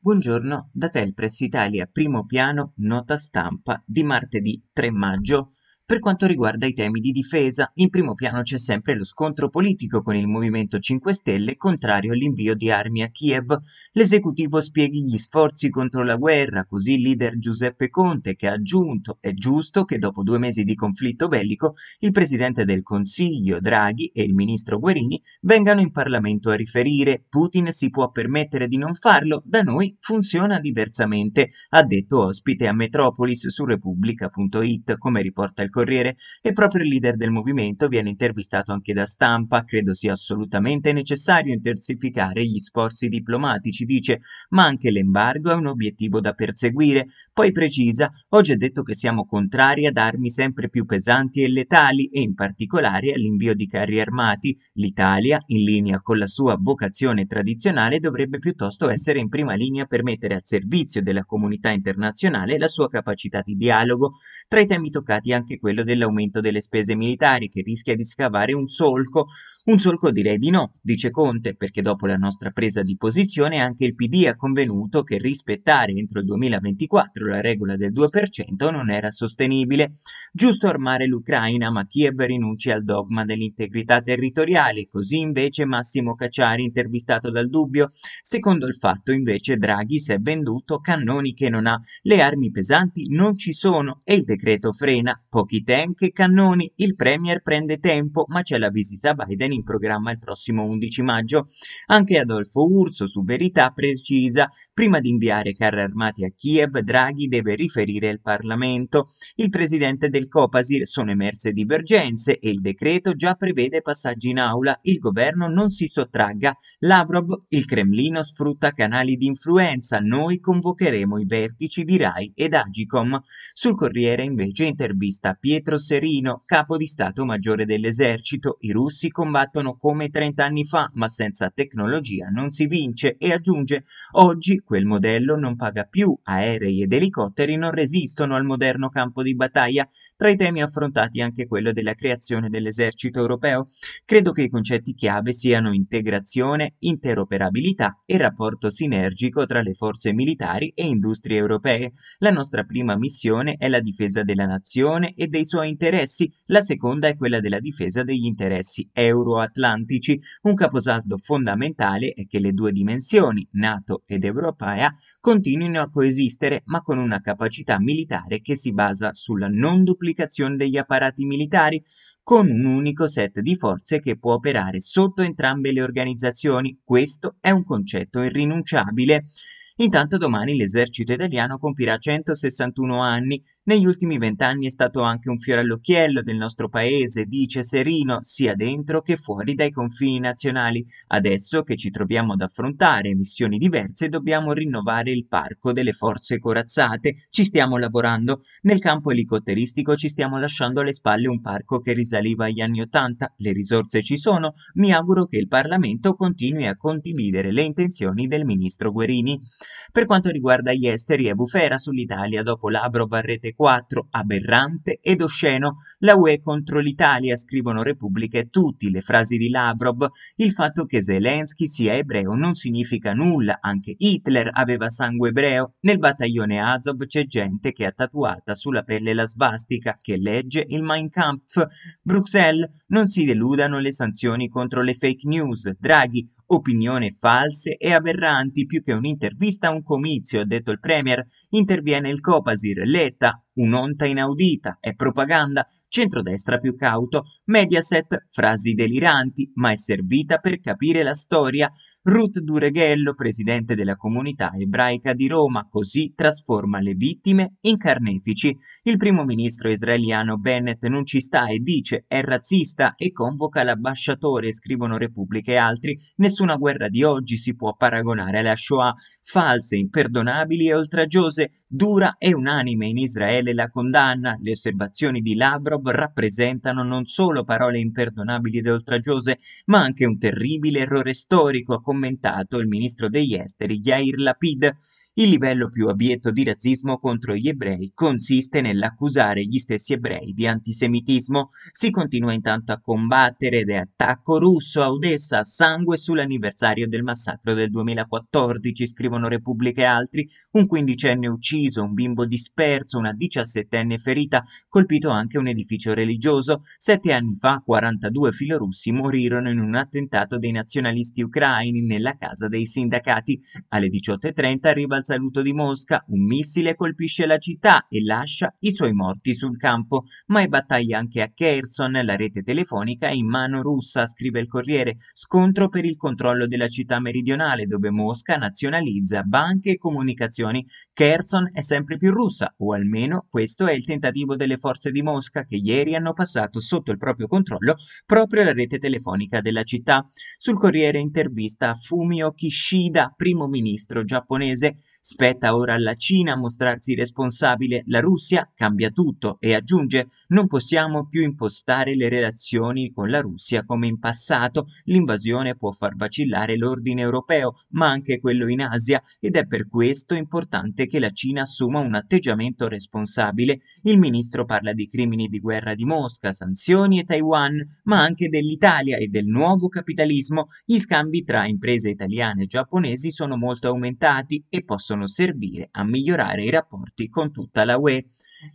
Buongiorno da Telpress Italia, primo piano, nota stampa di martedì 3 maggio per quanto riguarda i temi di difesa, in primo piano c'è sempre lo scontro politico con il Movimento 5 Stelle contrario all'invio di armi a Kiev. L'esecutivo spieghi gli sforzi contro la guerra, così il leader Giuseppe Conte che ha aggiunto è giusto che dopo due mesi di conflitto bellico il Presidente del Consiglio Draghi e il Ministro Guerini vengano in Parlamento a riferire. Putin si può permettere di non farlo, da noi funziona diversamente, ha detto ospite a Metropolis su Repubblica.it come riporta il Corriere e proprio il leader del movimento viene intervistato anche da stampa. Credo sia assolutamente necessario intensificare gli sforzi diplomatici, dice, ma anche l'embargo è un obiettivo da perseguire. Poi precisa, oggi è detto che siamo contrari ad armi sempre più pesanti e letali e in particolare all'invio di carri armati. L'Italia, in linea con la sua vocazione tradizionale, dovrebbe piuttosto essere in prima linea per mettere al servizio della comunità internazionale la sua capacità di dialogo. Tra i temi toccati anche questo quello dell'aumento delle spese militari che rischia di scavare un solco. Un solco direi di no, dice Conte, perché dopo la nostra presa di posizione anche il PD ha convenuto che rispettare entro il 2024 la regola del 2% non era sostenibile. Giusto armare l'Ucraina, ma Kiev rinuncia al dogma dell'integrità territoriale, così invece Massimo Cacciari, intervistato dal Dubbio, secondo il fatto invece Draghi si è venduto cannoni che non ha, le armi pesanti non ci sono e il decreto frena pochi Attacchi tank e cannoni, il Premier prende tempo, ma c'è la visita a Biden in programma il prossimo 11 maggio. Anche Adolfo Urso su Verità precisa, prima di inviare carri armati a Kiev, Draghi deve riferire al Parlamento. Il presidente del Copasir sono emerse divergenze e il decreto già prevede passaggi in aula. Il governo non si sottragga. Lavrov, il Cremlino sfrutta canali di influenza. Noi convocheremo i vertici di RAI ed Agicom. Sul Corriere invece intervista Pietro Pietro Serino, capo di Stato Maggiore dell'Esercito. I russi combattono come 30 anni fa, ma senza tecnologia non si vince e aggiunge oggi quel modello non paga più, aerei ed elicotteri non resistono al moderno campo di battaglia. Tra i temi affrontati anche quello della creazione dell'esercito europeo. Credo che i concetti chiave siano integrazione, interoperabilità e rapporto sinergico tra le forze militari e industrie europee. La nostra prima missione è la difesa della nazione e del dei suoi interessi, la seconda è quella della difesa degli interessi euroatlantici. Un caposaldo fondamentale è che le due dimensioni, NATO ed europea, eh, continuino a coesistere ma con una capacità militare che si basa sulla non duplicazione degli apparati militari, con un unico set di forze che può operare sotto entrambe le organizzazioni. Questo è un concetto irrinunciabile. Intanto domani l'esercito italiano compirà 161 anni negli ultimi vent'anni è stato anche un fiore all'occhiello del nostro paese, dice Serino, sia dentro che fuori dai confini nazionali. Adesso che ci troviamo ad affrontare missioni diverse dobbiamo rinnovare il parco delle forze corazzate. Ci stiamo lavorando. Nel campo elicotteristico ci stiamo lasciando alle spalle un parco che risaliva agli anni Ottanta. Le risorse ci sono. Mi auguro che il Parlamento continui a condividere le intenzioni del ministro Guerini. Per quanto riguarda gli esteri, è bufera sull'Italia dopo Lavrov a rete 2004, aberrante ed osceno, la UE contro l'Italia, scrivono Repubbliche, tutti le frasi di Lavrov, il fatto che Zelensky sia ebreo non significa nulla, anche Hitler aveva sangue ebreo, nel battaglione Azov c'è gente che ha tatuata sulla pelle la svastica, che legge il Mein Kampf, Bruxelles, non si deludano le sanzioni contro le fake news, Draghi, opinioni false e aberranti più che un'intervista a un comizio, ha detto il Premier, interviene il Copasir, Letta, un'onta inaudita, è propaganda, centrodestra più cauto, Mediaset, frasi deliranti, ma è servita per capire la storia. Ruth Dureghello, presidente della comunità ebraica di Roma, così trasforma le vittime in carnefici. Il primo ministro israeliano Bennett non ci sta e dice è razzista e convoca l'ambasciatore, scrivono Repubblica e altri. Nessuna guerra di oggi si può paragonare alla Shoah. False, imperdonabili e oltraggiose, Dura e unanime in Israele la condanna, le osservazioni di Lavrov rappresentano non solo parole imperdonabili ed oltraggiose, ma anche un terribile errore storico, ha commentato il ministro degli esteri Yair Lapid. Il livello più abietto di razzismo contro gli ebrei consiste nell'accusare gli stessi ebrei di antisemitismo. Si continua intanto a combattere ed è attacco russo a Odessa a sangue sull'anniversario del massacro del 2014, scrivono Repubblica e altri, un quindicenne ucciso, un bimbo disperso, una diciassettenne ferita, colpito anche un edificio religioso. Sette anni fa 42 filorussi morirono in un attentato dei nazionalisti ucraini nella casa dei sindacati. Alle 18.30 arriva il saluto di Mosca, un missile colpisce la città e lascia i suoi morti sul campo, ma è battaglia anche a Kherson, la rete telefonica è in mano russa, scrive il Corriere, scontro per il controllo della città meridionale dove Mosca nazionalizza banche e comunicazioni. Kherson è sempre più russa, o almeno questo è il tentativo delle forze di Mosca che ieri hanno passato sotto il proprio controllo proprio la rete telefonica della città. Sul Corriere intervista Fumio Kishida, primo ministro giapponese, Spetta ora alla Cina mostrarsi responsabile. La Russia cambia tutto e aggiunge non possiamo più impostare le relazioni con la Russia come in passato. L'invasione può far vacillare l'ordine europeo, ma anche quello in Asia ed è per questo importante che la Cina assuma un atteggiamento responsabile. Il ministro parla di crimini di guerra di Mosca, sanzioni e Taiwan, ma anche dell'Italia e del nuovo capitalismo. Gli scambi tra imprese italiane e giapponesi sono molto aumentati e possono possono servire a migliorare i rapporti con tutta la UE.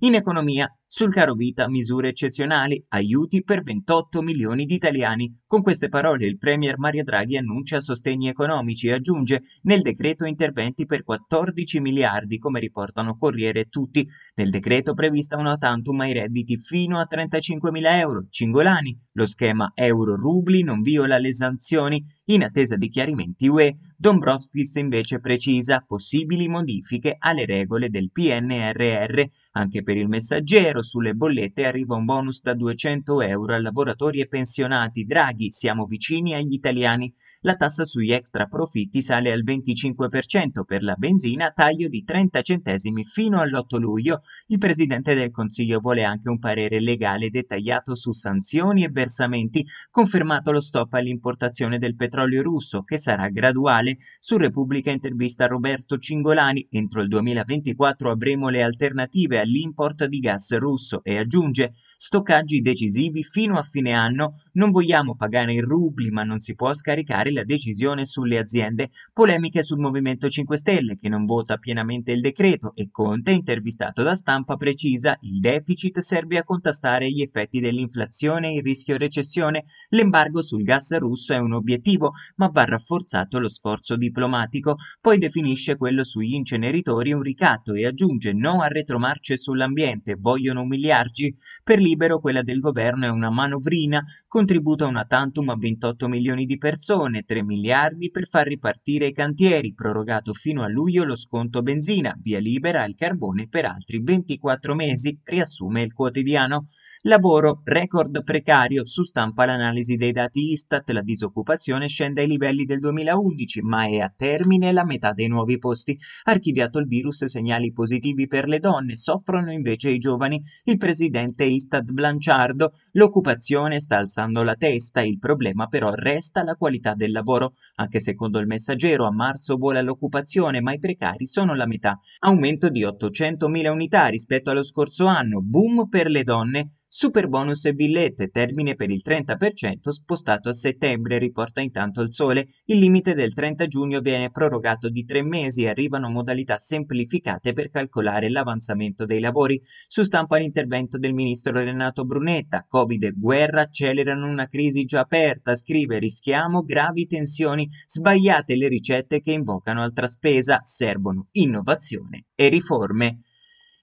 In economia sul caro vita misure eccezionali, aiuti per 28 milioni di italiani. Con queste parole il Premier Mario Draghi annuncia sostegni economici e aggiunge nel decreto interventi per 14 miliardi, come riportano Corriere e Tutti. Nel decreto prevista una tantum ai redditi fino a 35 mila euro. Cingolani, lo schema euro-rubli non viola le sanzioni. In attesa di chiarimenti UE, Dombrovskis invece precisa possibili modifiche alle regole del PNRR. Anche per il messaggero euro sulle bollette arriva un bonus da 200 euro a lavoratori e pensionati. Draghi, siamo vicini agli italiani. La tassa sugli extra profitti sale al 25% per la benzina, taglio di 30 centesimi fino all'8 luglio. Il Presidente del Consiglio vuole anche un parere legale dettagliato su sanzioni e versamenti, confermato lo stop all'importazione del petrolio russo, che sarà graduale. Su Repubblica intervista Roberto Cingolani, entro il 2024 avremo le alternative all'import di gas russo russo e aggiunge stoccaggi decisivi fino a fine anno, non vogliamo pagare in rubli ma non si può scaricare la decisione sulle aziende, polemiche sul Movimento 5 Stelle che non vota pienamente il decreto e Conte, intervistato da stampa, precisa il deficit serve a contrastare gli effetti dell'inflazione, il rischio recessione, l'embargo sul gas russo è un obiettivo ma va rafforzato lo sforzo diplomatico, poi definisce quello sugli inceneritori un ricatto e aggiunge no a retromarce sull'ambiente, vogliono vogliono umiliarci, per Libero quella del governo è una manovrina, contributo una tantum a 28 milioni di persone, 3 miliardi per far ripartire i cantieri, prorogato fino a luglio lo sconto benzina, via libera al carbone per altri 24 mesi, riassume il quotidiano. Lavoro, record precario, su stampa l'analisi dei dati Istat, la disoccupazione scende ai livelli del 2011, ma è a termine la metà dei nuovi posti. Archiviato il virus, segnali positivi per le donne, soffrono invece i giovani il presidente Istad Blanciardo. L'occupazione sta alzando la testa, il problema però resta la qualità del lavoro. Anche secondo il messaggero a marzo vola l'occupazione, ma i precari sono la metà. Aumento di 800.000 unità rispetto allo scorso anno, boom per le donne. Superbonus e villette, termine per il 30% spostato a settembre, riporta intanto il sole. Il limite del 30 giugno viene prorogato di tre mesi e arrivano modalità semplificate per calcolare l'avanzamento dei lavori. Su stampa l'intervento del ministro Renato Brunetta. Covid e guerra accelerano una crisi già aperta, scrive rischiamo gravi tensioni, sbagliate le ricette che invocano altra spesa, servono innovazione e riforme.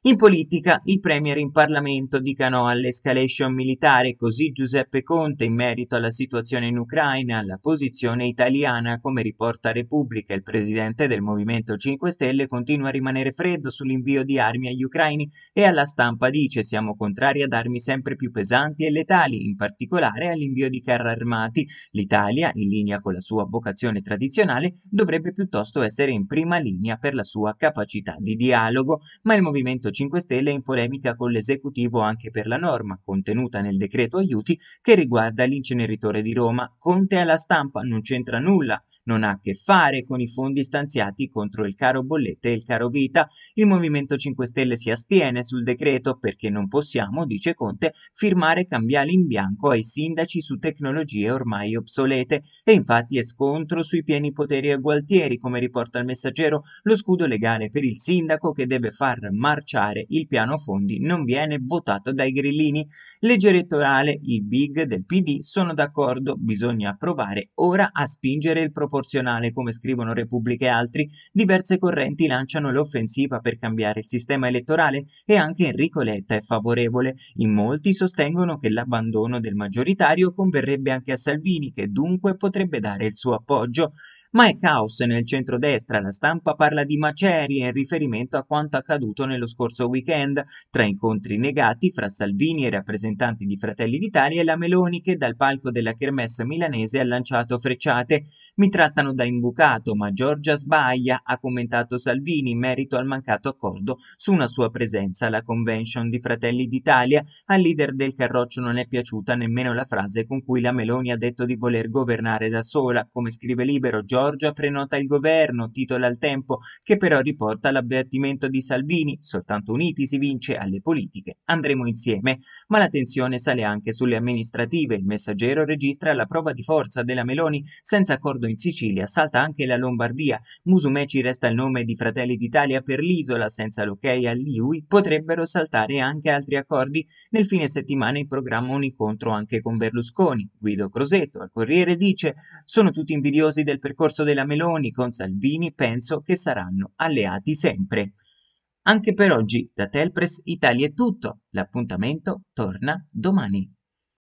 In politica, il Premier in Parlamento dicanò all'escalation militare, così Giuseppe Conte in merito alla situazione in Ucraina, alla posizione italiana, come riporta Repubblica, il presidente del Movimento 5 Stelle continua a rimanere freddo sull'invio di armi agli ucraini e alla stampa dice siamo contrari ad armi sempre più pesanti e letali, in particolare all'invio di carri armati. L'Italia, in linea con la sua vocazione tradizionale, dovrebbe piuttosto essere in prima linea per la sua capacità di dialogo, ma il Movimento 5 Stelle è in polemica con l'esecutivo anche per la norma contenuta nel decreto aiuti che riguarda l'inceneritore di Roma. Conte alla stampa non c'entra nulla, non ha a che fare con i fondi stanziati contro il caro bollette e il caro vita. Il Movimento 5 Stelle si astiene sul decreto perché non possiamo, dice Conte, firmare cambiali in bianco ai sindaci su tecnologie ormai obsolete e infatti è scontro sui pieni poteri a Gualtieri, come riporta il messaggero, lo scudo legale per il sindaco che deve far marciare votare il piano fondi non viene votato dai grillini. Legge elettorale, i big del PD sono d'accordo, bisogna provare ora a spingere il proporzionale, come scrivono Repubblica e altri. Diverse correnti lanciano l'offensiva per cambiare il sistema elettorale e anche Enrico Letta è favorevole. In molti sostengono che l'abbandono del maggioritario converrebbe anche a Salvini, che dunque potrebbe dare il suo appoggio. Ma è caos nel centrodestra, la stampa parla di macerie in riferimento a quanto accaduto nello scorso weekend, tra incontri negati fra Salvini e rappresentanti di Fratelli d'Italia e la Meloni che dal palco della Kermessa milanese ha lanciato frecciate. Mi trattano da imbucato, ma Giorgia sbaglia, ha commentato Salvini in merito al mancato accordo su una sua presenza alla convention di Fratelli d'Italia. Al leader del Carroccio non è piaciuta nemmeno la frase con cui la Meloni ha detto di voler governare da sola, come scrive libero Giorgia Giorgia prenota il governo, titola al tempo, che però riporta l'avvertimento di Salvini, soltanto uniti si vince alle politiche, andremo insieme, ma la tensione sale anche sulle amministrative, il messaggero registra la prova di forza della Meloni, senza accordo in Sicilia, salta anche la Lombardia, Musumeci resta il nome di Fratelli d'Italia per l'isola, senza l'ok all'IUI potrebbero saltare anche altri accordi, nel fine settimana in programma un incontro anche con Berlusconi, Guido Crosetto, al Corriere dice sono tutti invidiosi del percorso discorso della Meloni con Salvini penso che saranno alleati sempre. Anche per oggi da Telpress Italia è tutto, l'appuntamento torna domani.